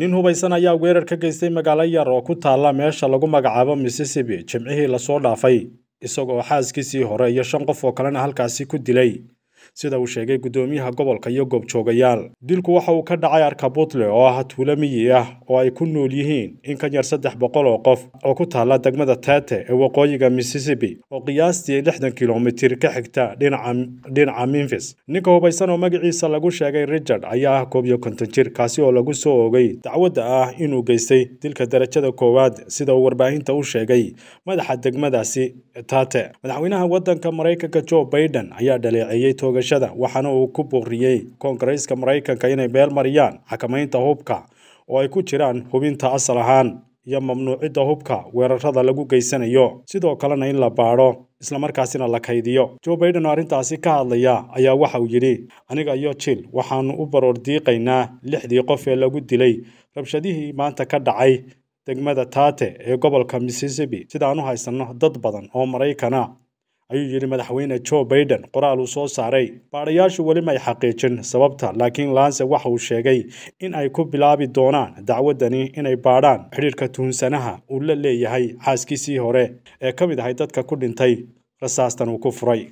nin hubaysan ayaa weerar ka geystay magaalo yar oo ku taalla meesha lagu magacaabo misisibi jimcihii lasoo dhaafay isagoo xaaskiisii hore iyo shan qof oo kalena halkaasi ku dilay sida uu sheegay guddoomiyaha gobolka iyo goobjoogayaal dilku waxa uu ka dhacay arka oo ah tuulo miyi ah oo ay ku nool yihiin in ka yar saddex boqol oo qof oo ku taalla degmada tete ee waqooyiga missisipi oo qiyaastii lixdan kilomitir ka xigta dhinaca memfis ninka hubaysan oo magaciisa lagu sheegay richard ayaa ah koob iyo konton jir kaasi oo lagu soo ogay dacwadda ah inuu geystay dilka darajada koowaad sida uu warbaahinta u sheegay madaxa degmadaasi tate madaxweynaha waddanka maraykanka jo baiden ayaa dhaleeceeyey toogashada waxaana uu ku booriyey koongareeska maraykanka inay meel mariyaan xakamaynta hubka oo ay ku jiraan hubinta asal ahaan iyo mamnuucidda hubka weerarada lagu geysanayo sidoo kalena in la baadho islamarkaasina la kaydiyo jo baiden oo arrintaasi ka hadlaya ayaa waxa uu yidhi aniga iyo jil waxaanu u baroor diiqaynaa lixdii qof ee lagu dilay rabshadihii maanta ka dhacay degmada taate ee gobolka sidaan u haysanno dad badan oo maraykana ayuu yidhi madaxweyne jo baiden qoraal uu soo saaray baadhayaashu welima ay xaqiijin sababta laakiin laanse waxa uu sheegay in ay ku bilaabi doonaan dacwaddani inay baadhaan xidhiirka tuhunsanaha uu la leeyahay xaaskiisii hore ee ka mid ahay dadka ku dhintay rasaastan uu ku furay